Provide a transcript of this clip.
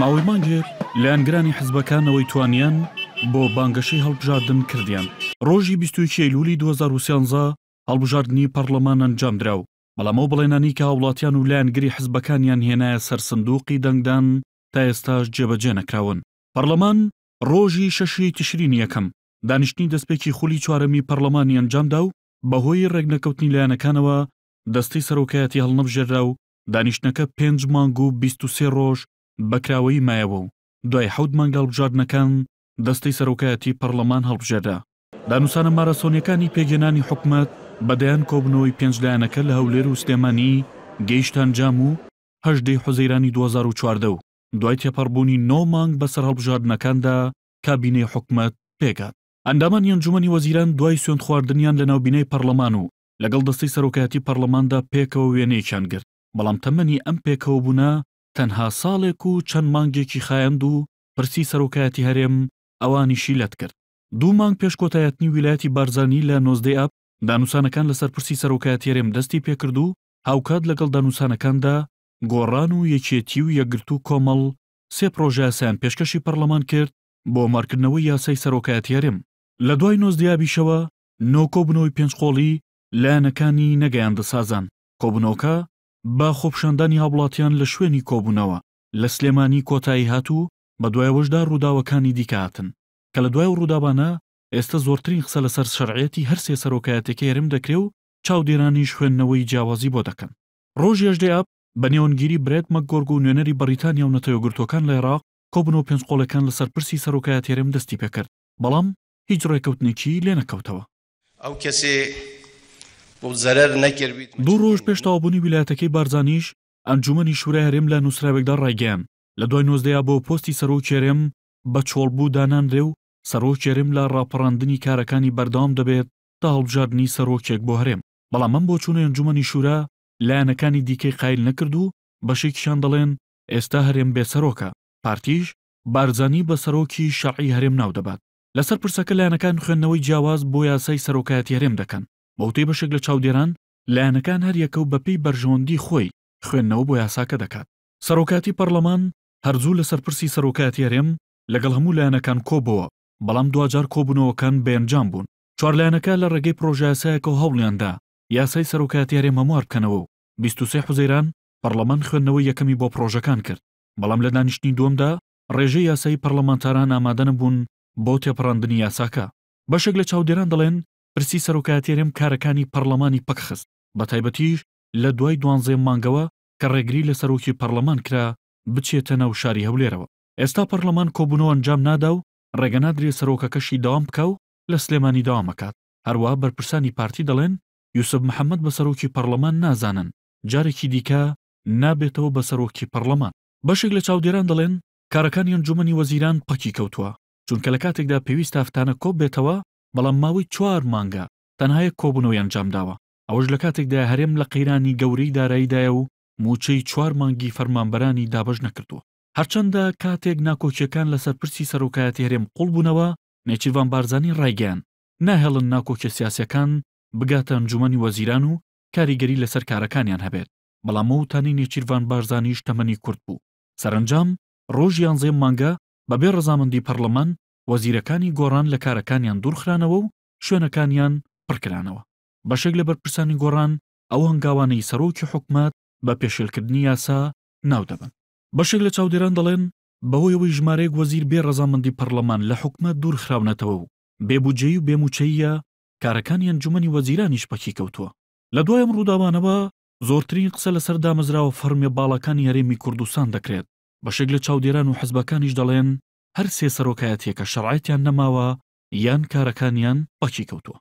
ماوەی مانگێر لایەنگرانی حزبەکانەوەی توانیان بۆ بانگەشەی هەڵبژاردن کردیان ڕۆژی 21 لولی 2013 هەڵبژاردننی پەرلەمان ئەنجامدراو بەڵامەوە بڵێنانی کە وڵاتیان و لایەنگری حزبەکانیان هێنایە سەرسندوقی دەنگدان تا ئێستاش جێبەجێ نەکراون پەرلەمان ڕۆژی شەشی تشرین یەکەم دانیشتنی دەستپێکی خولی چوارەمی پەرلەمانی ئەنجامدا و بەهۆی ڕێگنەکەوتنی لایەنەکانەوە دەستی سەرۆکایەتی هەڵنەبژێرا و دانیشتەکە پێنج مانگ و 23 ڕۆژ بەکراوەی مایەوە و دوای حەوت مانگال بژاردنەکان دەستی سەرۆکایەتی پەرلەمان هەڵبژێدا دانوسانە مارەسۆنیەکانی پێگەنانی حکومت بەدەیان کۆبنەوەی پێنجلایەنەکە لە هەولێر و سلێمانی گەیشتان جام و هەشدەی حوزەیرانی 2014 و دوای تێپەڕبوونی نۆ مانگ بەسەر هەڵبژاردنەکاندا کابینەی حکومت پێکات ئەندامان یەنجومی وەزیران دوای سوێن خواردنیان لە ناوبینەی پەرلەمان و لەگەڵ دەستی سەرۆکایەتی پەرلەماندا پێکەوە وێنەیەکیان گرت بەڵام تەمەنی ئەم پێکەوە بوونا تەنها ساڵێک و چەند مانگێکی خایند و پرسی سەرۆکایەتی هەرێم ئەوانیشی لەت کرد دوو مانگ پێش کۆتایەتنی ویلایەتی بارزانانی لە نۆزدەی ئاپ دانوسانەکان لەسەر پرسی سەرۆکایەتی هەرێم دەستی پێکرد و هاوکات لەگەڵ دانوسانەکاندا گۆڕان و یەکێتی و یەگرت و کۆمەڵ سێ پرۆژاسیان پێشکەشی پەرلەمان کرد بۆ مارکردنەوەی یاسای سەرۆکایەتی هەرێم لە دوای نۆزدیابیشەوە نۆکۆبنەوەی پێنج خۆڵی لایەنەکانی نەگەیاندە سازان کۆبنۆکە با خۆپشاندانی هاوڵاتیان لە شوێنی کۆبوونەوە لە سلێمانی کۆتایی هاتوو بە دوایەوەشدا ڕووداوەکانی دیکاتن کە لە دوای ڕوودابانە ئێستا زۆرترین قسە لەسەر شەرعەتی هەرسێ سەرۆکایەتەکە هێرم دەکرێ و چاودێرانی شوێندنەوەی جیاوازی بۆ دەکەن ڕۆژ یەشدەیاب بە نێوەنگیری برێت مەگۆرگ و نوێنەری بەریتانیا و نەتەوەگرتوەکان لە عێراق کۆبنەوە پێنج قۆڵەکان لەسەر پرسی سەرۆکایەت هێرم دەستی پێکرد بەڵام هیچ ڕێککەوتنێکی لێ نەکەوتەوە ئەو کەسێ دوو ڕۆژ پێشتاوابوونی ویلایەتەکەی بارزانانیش ئەنجومنی شوورای هەرێم لە نووسراوێکدا ڕایگەیان لە دوای نۆزدەیە بۆ پۆستی سەرۆ چێرێم بە چۆڵبوو دانانرێ و سەرۆکێرم لە ڕاپەڕاندنی کارەکانی بەردام دەبێت تا هەڵبژاردننی سەرۆکێک بۆ هەرێم بەڵام من بۆ چوونە ئەنجومنی شوورا لایەنەکانی دیکەی قایل نەکرد و بەشێکیشان دەڵێن ئێستا هەرێم بێسەرۆکە پارتیش بارزانی بە سەرۆکی شەعی هەرێم ناو دەبات لەسەر پرسەکە لایەنەکان خوێندنەوەی جیاواز بۆ یاسای سەرۆکایەت هەرێم دەکەن بەوتەی بەشێک لە چاودێران لایەنەکان هەریەکە و بەپی بەرژۆندی خۆی خوێندنەوە بۆ یاساکە دەکات سەرۆکاتی پەرلەمان هەرزوو لە سەرپرسی سەرۆکاتیارێم لەگەڵ هەموو لایەنەکان کۆبەوە بەڵام دوجار کۆبوونەوەکان بێنجام بوون چوارلایەنەکە لە ڕێگەی پرۆژایسایەکە و هەوڵیاندا یاسای سەرۆکاتیارێ مەموار بکەنەوە و 23 حوزەیران پەرلەمان خوێندنەوەی یەکەمی بۆ پرۆژەکان کرد بەڵام لە دانیشتنی دووەمدا ڕێژەی یاسایی پەرلەمانتاران ئامادەنە بوون بۆ تێپڕاندنی یاساکە بەشێک لە چاودێران دەڵێن پرسی سەرۆکاتێرم کارەکانی پەرلەمانی پەکخست بە تایبەتیش لە دوای دوانزێ مانگەوە کە ڕێگری لە سەرۆکی پەرلەمان کرا بچێتە ناو شاری هەولێرەوە ئێستا پەرلەمان کۆبوونەوە ئەنجام نادا و ڕێگەنادرێ سەرۆکەکەشی داوام بکە و لە سلێمانی داوامەکات هەروە بەرپرسانی پارتی دەڵێن یوسف محەممەد بە سەرۆکی پەرلەمان نازانن جارێکی دیکە نابێتەوە بە سەرۆکی پەرلەمان بەشێک لە چاودێران دەڵێن کارەکانی ئەنجومنی وەزیران پەکی کەوتووە چونکە لە کاتێکدا پێویست تافتانە کۆب بێتەوە بەڵام ماوەی چوار مانگە تەنهایە کۆبوونەوەی ئەنجامداوە ئەوەش لە کاتێکدا هەرێم لە قەیرانی گەورەی داراییدایە و موچەی چوار مانگی فەرمانبەرانی دابش نەکردووە هەرچەندە کاتێک ناکۆچیەکان لەسەر پرسی سەرۆکایەتی هەرێم قوڵ بوونەوە نێچیڤان بارزانانی ڕایگەیان ناهێڵن ناکۆکە سیاسەکان بگاتە ئەنجومی وەزیران و کاریگەری لەسەر کارەکانیان هەبێت بەڵام ئەوتانی نێچیروان بارزانانیش تەمەنی کورت بوو سەرنجام ڕۆژیان زێم مانگە بەبێ ڕزامەندی پەرلەمان وەزیرەکانی گۆڕان لە کارەکانیان دوورخرانەوە و شوێنەکانیان پڕکرانەوە بەشێک لە بەرپرسانی گۆڕان ئەو هەنگاوانەی سەرۆکی حکومات بە پێشێلکردنی یاسا ناو دەبن بەشێک لە چاودێران دەڵێن بەهۆیەوەی ژمارەیەک وەزیر بێ ڕزامەندی پەرلەمان لە حکومە دوورخراونەتەوە و بێبوجێی و بێموچەیە کارەکانیان جومنی وەزیرانیش پەکی کەوتووە لە دوایم ڕووداوانەوە زۆرترین قسە لەسەر دامەزراوە فەرمیێ باڵەکانی هەرێمی کوردستان دەکرێت بەشێک لە چاودێران و حەزبەکانیش دەڵێن هەر سێ سەرۆکایەتێکە شەڕایەتیان نەماوە یان کارەکانیان بەچی کەوتووە